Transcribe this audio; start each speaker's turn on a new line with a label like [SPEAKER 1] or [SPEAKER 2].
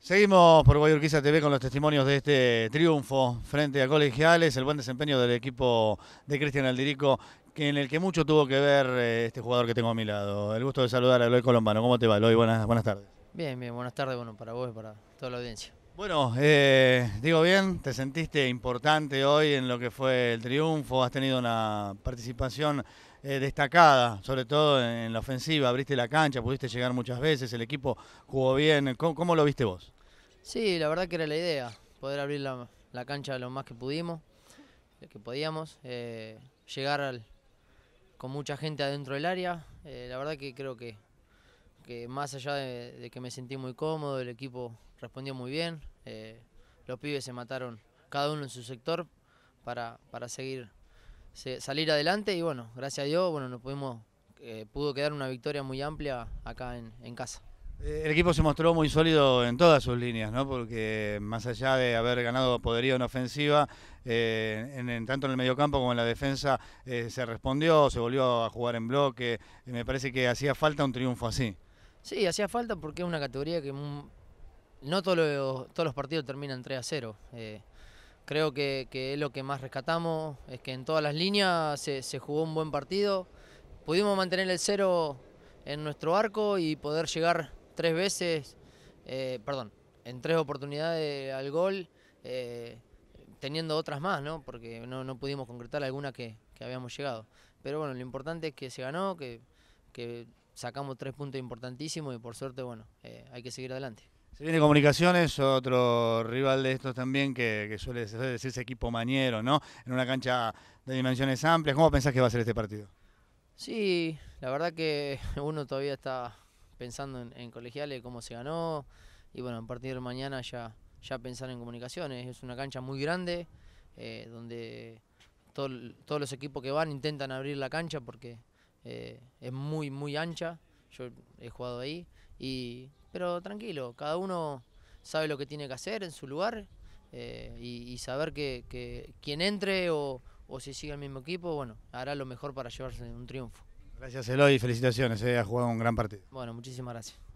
[SPEAKER 1] Seguimos por Guayurquiza TV con los testimonios de este triunfo frente a colegiales, el buen desempeño del equipo de Cristian Aldirico, en el que mucho tuvo que ver eh, este jugador que tengo a mi lado. El gusto de saludar a Eloy Colombano. ¿Cómo te va, Eloy? Buenas, buenas tardes.
[SPEAKER 2] Bien, bien, buenas tardes, bueno, para vos y para toda la audiencia.
[SPEAKER 1] Bueno, eh, digo bien, te sentiste importante hoy en lo que fue el triunfo, has tenido una participación eh, destacada, sobre todo en, la ofensiva, abriste la cancha, pudiste llegar muchas veces, el equipo jugó bien, ¿cómo, lo viste vos?
[SPEAKER 2] Sí, la verdad que era la idea, poder abrir la, cancha lo más que pudimos, lo eh, que podíamos, llegar con mucha gente adentro del área, la verdad que creo que más allá de, que me sentí muy cómodo, el equipo respondió muy bien, eh, los pibes se mataron cada uno en su sector para, seguir salir adelante y bueno, gracias a Dios, bueno, nos pudimos, eh, pudo quedar una victoria muy amplia acá en, casa.
[SPEAKER 1] Eh, el equipo se mostró muy sólido en todas sus líneas, ¿no? Porque más allá de haber ganado poderío en ofensiva, en, tanto en el mediocampo como en la defensa se respondió, se volvió a jugar en bloque. me parece que hacía falta un triunfo así.
[SPEAKER 2] Sí, hacía falta porque es una categoría que no todos los, partidos terminan 3 a 0. Eh, creo que, es lo que más rescatamos, es que en todas las líneas se, jugó un buen partido. Pudimos mantener el cero en nuestro arco y poder llegar tres veces, eh, perdón, en tres oportunidades al gol, eh, teniendo otras más, ¿no? Porque no, pudimos concretar alguna que, habíamos llegado. Pero bueno, lo importante es que se ganó, que sacamos tres puntos importantísimos y por suerte, bueno, eh, hay que seguir adelante.
[SPEAKER 1] Se viene Comunicaciones, otro rival de estos también que, suele, decirse equipo mañero, ¿no? En una cancha de dimensiones amplias. ¿Cómo pensás que va a ser este partido?
[SPEAKER 2] Sí, la verdad que uno todavía está pensando en, colegiales, cómo se ganó. Y bueno, a partir de mañana ya, ya pensar en comunicaciones. Es una cancha muy grande eh, donde todos los equipos que van intentan abrir la cancha porque eh, es muy, muy ancha. Yo he jugado ahí. Y, pero tranquilo, cada uno sabe lo que tiene que hacer en su lugar eh, y, saber que, que, quien entre o, si sigue el mismo equipo, bueno, hará lo mejor para llevarse un triunfo. Gracias Eloy, felicitaciones,
[SPEAKER 1] eh, ha jugado un gran partido.
[SPEAKER 2] Bueno, muchísimas gracias.